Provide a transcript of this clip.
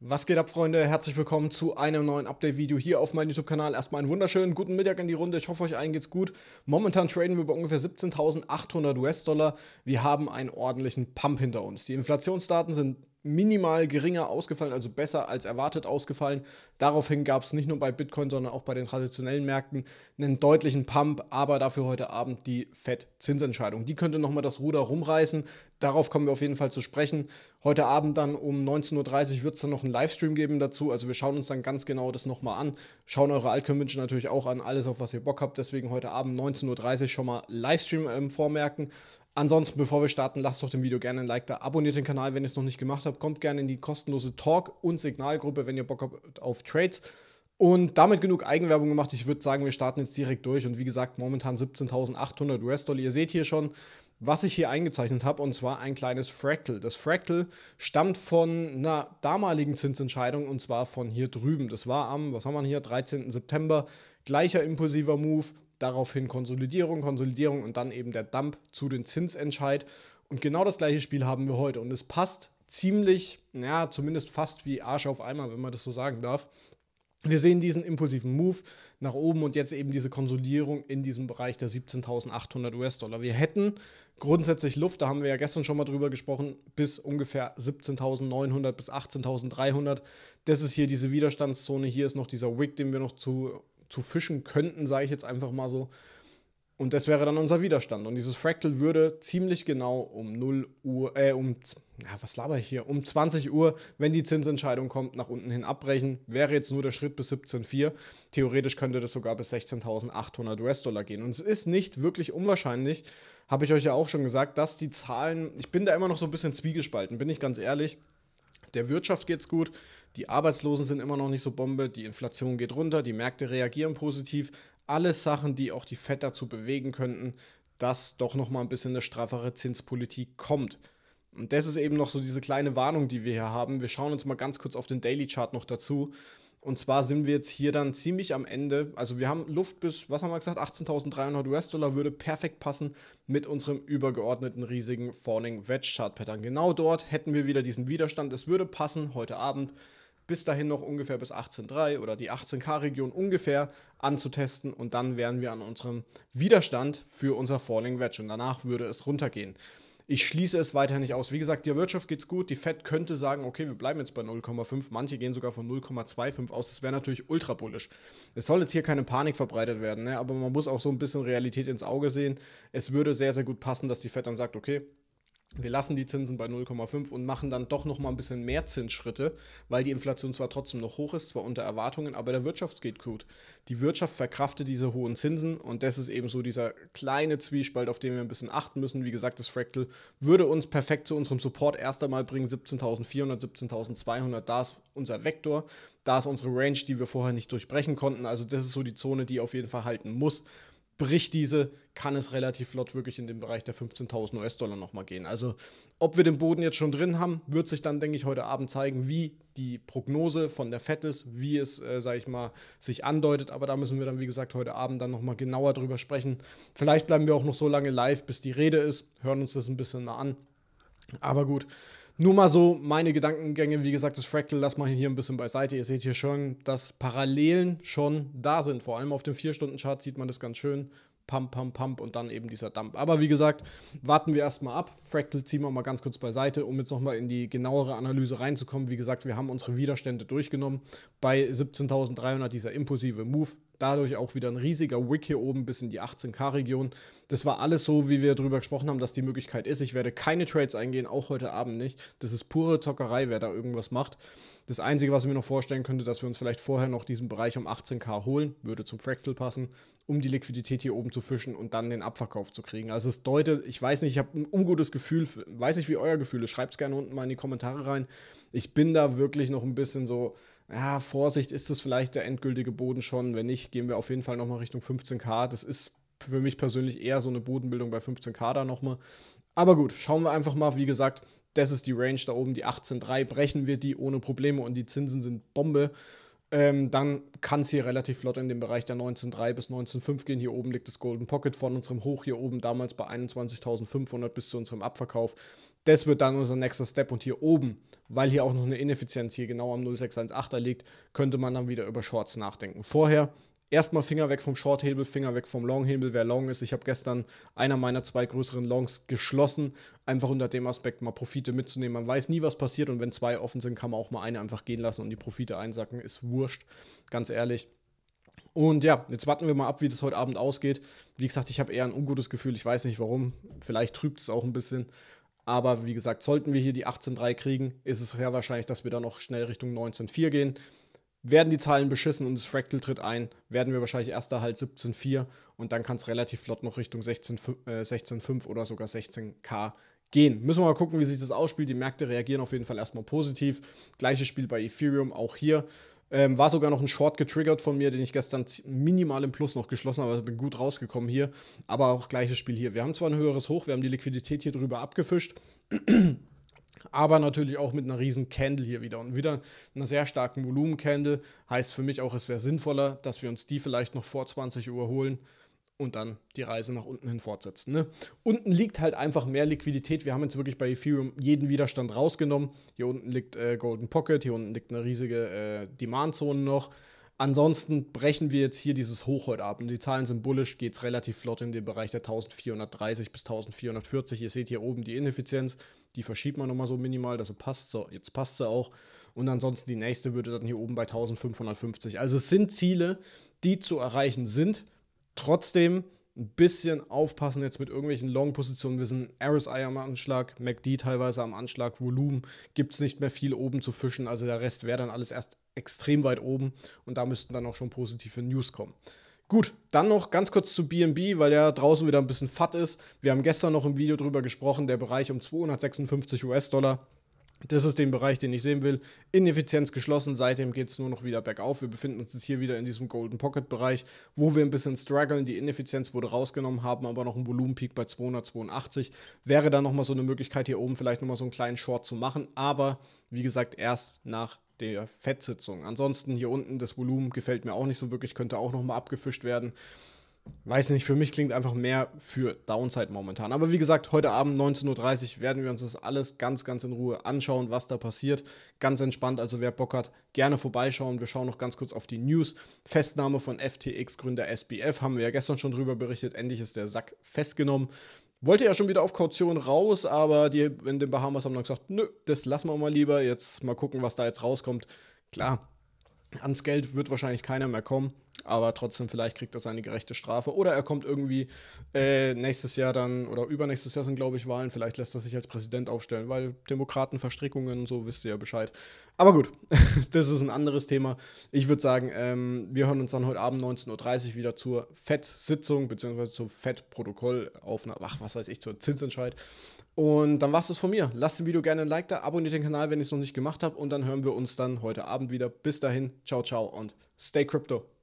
Was geht ab, Freunde? Herzlich willkommen zu einem neuen Update-Video hier auf meinem YouTube-Kanal. Erstmal einen wunderschönen guten Mittag in die Runde. Ich hoffe, euch allen geht's gut. Momentan traden wir bei ungefähr 17.800 US-Dollar. Wir haben einen ordentlichen Pump hinter uns. Die Inflationsdaten sind minimal geringer ausgefallen, also besser als erwartet ausgefallen. Daraufhin gab es nicht nur bei Bitcoin, sondern auch bei den traditionellen Märkten einen deutlichen Pump, aber dafür heute Abend die FED-Zinsentscheidung. Die könnte nochmal das Ruder rumreißen. Darauf kommen wir auf jeden Fall zu sprechen. Heute Abend dann um 19.30 Uhr wird es dann noch einen Livestream geben dazu. Also wir schauen uns dann ganz genau das nochmal an. Schauen eure altcom natürlich auch an, alles auf was ihr Bock habt. Deswegen heute Abend 19.30 Uhr schon mal Livestream ähm, vormerken. Ansonsten, bevor wir starten, lasst doch dem Video gerne ein Like da, abonniert den Kanal, wenn ihr es noch nicht gemacht habt, kommt gerne in die kostenlose Talk- und Signalgruppe, wenn ihr Bock habt auf Trades. Und damit genug Eigenwerbung gemacht. Ich würde sagen, wir starten jetzt direkt durch. Und wie gesagt, momentan 17.800 US-Dollar. Ihr seht hier schon, was ich hier eingezeichnet habe, und zwar ein kleines Fractal. Das Fractal stammt von einer damaligen Zinsentscheidung, und zwar von hier drüben. Das war am, was haben wir hier, 13. September. Gleicher impulsiver Move, daraufhin Konsolidierung, Konsolidierung und dann eben der Dump zu den Zinsentscheid. Und genau das gleiche Spiel haben wir heute. Und es passt ziemlich, ja, zumindest fast wie Arsch auf Eimer, wenn man das so sagen darf. Wir sehen diesen impulsiven Move nach oben und jetzt eben diese Konsolidierung in diesem Bereich der 17.800 US-Dollar. Wir hätten grundsätzlich Luft, da haben wir ja gestern schon mal drüber gesprochen, bis ungefähr 17.900 bis 18.300. Das ist hier diese Widerstandszone, hier ist noch dieser Wick, den wir noch zu zu fischen könnten, sage ich jetzt einfach mal so. Und das wäre dann unser Widerstand. Und dieses Fractal würde ziemlich genau um 0 Uhr, äh, um, ja, was laber ich hier, um 20 Uhr, wenn die Zinsentscheidung kommt, nach unten hin abbrechen. Wäre jetzt nur der Schritt bis 17,4. Theoretisch könnte das sogar bis 16.800 US-Dollar gehen. Und es ist nicht wirklich unwahrscheinlich, habe ich euch ja auch schon gesagt, dass die Zahlen, ich bin da immer noch so ein bisschen zwiegespalten, bin ich ganz ehrlich. Der Wirtschaft geht es gut, die Arbeitslosen sind immer noch nicht so Bombe, die Inflation geht runter, die Märkte reagieren positiv. Alles Sachen, die auch die FED dazu bewegen könnten, dass doch nochmal ein bisschen eine straffere Zinspolitik kommt. Und das ist eben noch so diese kleine Warnung, die wir hier haben. Wir schauen uns mal ganz kurz auf den Daily Chart noch dazu. Und zwar sind wir jetzt hier dann ziemlich am Ende. Also wir haben Luft bis, was haben wir gesagt, 18.300 US-Dollar würde perfekt passen mit unserem übergeordneten riesigen Falling Wedge Chart Pattern. Genau dort hätten wir wieder diesen Widerstand. Es würde passen heute Abend bis dahin noch ungefähr bis 18.3 oder die 18K-Region ungefähr anzutesten und dann wären wir an unserem Widerstand für unser Falling Wedge und danach würde es runtergehen. Ich schließe es weiter nicht aus. Wie gesagt, der Wirtschaft geht's gut. Die Fed könnte sagen, okay, wir bleiben jetzt bei 0,5. Manche gehen sogar von 0,25 aus. Das wäre natürlich ultra bullisch. Es soll jetzt hier keine Panik verbreitet werden, ne? aber man muss auch so ein bisschen Realität ins Auge sehen. Es würde sehr, sehr gut passen, dass die Fed dann sagt, okay, wir lassen die Zinsen bei 0,5 und machen dann doch noch mal ein bisschen mehr Zinsschritte, weil die Inflation zwar trotzdem noch hoch ist, zwar unter Erwartungen, aber der Wirtschaft geht gut. Die Wirtschaft verkraftet diese hohen Zinsen und das ist eben so dieser kleine Zwiespalt, auf den wir ein bisschen achten müssen. Wie gesagt, das Fractal würde uns perfekt zu unserem Support erst einmal bringen, 17.400, 17.200, da ist unser Vektor, da ist unsere Range, die wir vorher nicht durchbrechen konnten. Also das ist so die Zone, die auf jeden Fall halten muss bricht diese, kann es relativ flott wirklich in den Bereich der 15.000 US-Dollar nochmal gehen. Also ob wir den Boden jetzt schon drin haben, wird sich dann, denke ich, heute Abend zeigen, wie die Prognose von der FED ist, wie es, äh, sage ich mal, sich andeutet. Aber da müssen wir dann, wie gesagt, heute Abend dann nochmal genauer drüber sprechen. Vielleicht bleiben wir auch noch so lange live, bis die Rede ist, hören uns das ein bisschen mal an. Aber gut, nur mal so meine Gedankengänge, wie gesagt, das Fractal lass mal hier ein bisschen beiseite. Ihr seht hier schon, dass Parallelen schon da sind. Vor allem auf dem 4-Stunden-Chart sieht man das ganz schön. Pump, Pump, Pump und dann eben dieser Dump. Aber wie gesagt, warten wir erstmal ab. Fractal ziehen wir mal ganz kurz beiseite, um jetzt nochmal in die genauere Analyse reinzukommen. Wie gesagt, wir haben unsere Widerstände durchgenommen. Bei 17.300 dieser impulsive Move dadurch auch wieder ein riesiger Wick hier oben bis in die 18k-Region. Das war alles so, wie wir darüber gesprochen haben, dass die Möglichkeit ist. Ich werde keine Trades eingehen, auch heute Abend nicht. Das ist pure Zockerei, wer da irgendwas macht. Das Einzige, was ich mir noch vorstellen könnte, dass wir uns vielleicht vorher noch diesen Bereich um 18k holen, würde zum Fractal passen, um die Liquidität hier oben zu fischen und dann den Abverkauf zu kriegen. Also es deutet, ich weiß nicht, ich habe ein ungutes Gefühl, weiß nicht, wie euer Gefühl ist. Schreibt es gerne unten mal in die Kommentare rein. Ich bin da wirklich noch ein bisschen so, ja, Vorsicht, ist das vielleicht der endgültige Boden schon? Wenn nicht, gehen wir auf jeden Fall nochmal Richtung 15K. Das ist für mich persönlich eher so eine Bodenbildung bei 15K da nochmal. Aber gut, schauen wir einfach mal. Wie gesagt, das ist die Range da oben, die 18,3. Brechen wir die ohne Probleme und die Zinsen sind Bombe. Ähm, dann kann es hier relativ flott in den Bereich der 19,3 bis 19,5 gehen. Hier oben liegt das Golden Pocket von unserem Hoch hier oben damals bei 21.500 bis zu unserem Abverkauf. Das wird dann unser nächster Step. Und hier oben, weil hier auch noch eine Ineffizienz hier genau am 0618er liegt, könnte man dann wieder über Shorts nachdenken. Vorher erstmal Finger weg vom Short-Hebel, Finger weg vom Long-Hebel, wer long ist. Ich habe gestern einer meiner zwei größeren Longs geschlossen, einfach unter dem Aspekt mal Profite mitzunehmen. Man weiß nie, was passiert und wenn zwei offen sind, kann man auch mal eine einfach gehen lassen und die Profite einsacken. Ist wurscht, ganz ehrlich. Und ja, jetzt warten wir mal ab, wie das heute Abend ausgeht. Wie gesagt, ich habe eher ein ungutes Gefühl, ich weiß nicht warum. Vielleicht trübt es auch ein bisschen. Aber wie gesagt, sollten wir hier die 18.3 kriegen, ist es sehr wahrscheinlich, dass wir dann noch schnell Richtung 19.4 gehen. Werden die Zahlen beschissen und das Fractal tritt ein, werden wir wahrscheinlich erster halt 17.4 und dann kann es relativ flott noch Richtung 16.5 16, äh, oder sogar 16k gehen. Müssen wir mal gucken, wie sich das ausspielt. Die Märkte reagieren auf jeden Fall erstmal positiv. Gleiches Spiel bei Ethereum, auch hier ähm, war sogar noch ein Short getriggert von mir, den ich gestern minimal im Plus noch geschlossen habe. Also bin gut rausgekommen hier. Aber auch gleiches Spiel hier. Wir haben zwar ein höheres Hoch, wir haben die Liquidität hier drüber abgefischt. aber natürlich auch mit einer riesen Candle hier wieder und wieder einer sehr starken Volumen-Candle. Heißt für mich auch, es wäre sinnvoller, dass wir uns die vielleicht noch vor 20 Uhr holen und dann die Reise nach unten hin fortsetzen. Ne? Unten liegt halt einfach mehr Liquidität. Wir haben jetzt wirklich bei Ethereum jeden Widerstand rausgenommen. Hier unten liegt äh, Golden Pocket, hier unten liegt eine riesige äh, demand noch. Ansonsten brechen wir jetzt hier dieses Hoch heute ab. Und die Zahlen sind bullisch, geht es relativ flott in den Bereich der 1430 bis 1440. Ihr seht hier oben die Ineffizienz, die verschiebt man nochmal so minimal, dass sie passt so, jetzt passt sie auch. Und ansonsten die nächste würde dann hier oben bei 1550. Also es sind Ziele, die zu erreichen sind. Trotzdem ein bisschen aufpassen jetzt mit irgendwelchen Long-Positionen. Wir sind RSI am Anschlag, MACD teilweise am Anschlag, Volumen gibt es nicht mehr viel oben zu fischen. Also der Rest wäre dann alles erst extrem weit oben und da müssten dann auch schon positive News kommen. Gut, dann noch ganz kurz zu BNB, weil ja draußen wieder ein bisschen fat ist. Wir haben gestern noch im Video drüber gesprochen, der Bereich um 256 US-Dollar das ist den Bereich, den ich sehen will. Ineffizienz geschlossen, seitdem geht es nur noch wieder bergauf. Wir befinden uns jetzt hier wieder in diesem Golden Pocket Bereich, wo wir ein bisschen strugglen. Die Ineffizienz wurde rausgenommen, haben aber noch einen Volumenpeak bei 282. Wäre dann nochmal so eine Möglichkeit, hier oben vielleicht nochmal so einen kleinen Short zu machen, aber wie gesagt, erst nach der Fettsitzung. Ansonsten hier unten das Volumen gefällt mir auch nicht so wirklich, könnte auch nochmal abgefischt werden weiß nicht, für mich klingt einfach mehr für Downside momentan. Aber wie gesagt, heute Abend 19.30 Uhr werden wir uns das alles ganz, ganz in Ruhe anschauen, was da passiert. Ganz entspannt, also wer Bock hat, gerne vorbeischauen. Wir schauen noch ganz kurz auf die News. Festnahme von FTX-Gründer SBF, haben wir ja gestern schon drüber berichtet. Endlich ist der Sack festgenommen. Wollte ja schon wieder auf Kaution raus, aber die in den Bahamas haben dann gesagt, nö, das lassen wir mal lieber. Jetzt mal gucken, was da jetzt rauskommt. Klar, ans Geld wird wahrscheinlich keiner mehr kommen aber trotzdem vielleicht kriegt er seine gerechte Strafe. Oder er kommt irgendwie äh, nächstes Jahr dann oder übernächstes Jahr sind, glaube ich, Wahlen. Vielleicht lässt er sich als Präsident aufstellen, weil Demokraten, Verstrickungen und so wisst ihr ja Bescheid. Aber gut, das ist ein anderes Thema. Ich würde sagen, ähm, wir hören uns dann heute Abend 19.30 Uhr wieder zur FED-Sitzung beziehungsweise zum FED-Protokoll auf einer, ach, was weiß ich, zur Zinsentscheid. Und dann war es das von mir. Lasst dem Video gerne ein Like da, abonniert den Kanal, wenn ihr es noch nicht gemacht habt. Und dann hören wir uns dann heute Abend wieder. Bis dahin, ciao, ciao und stay crypto.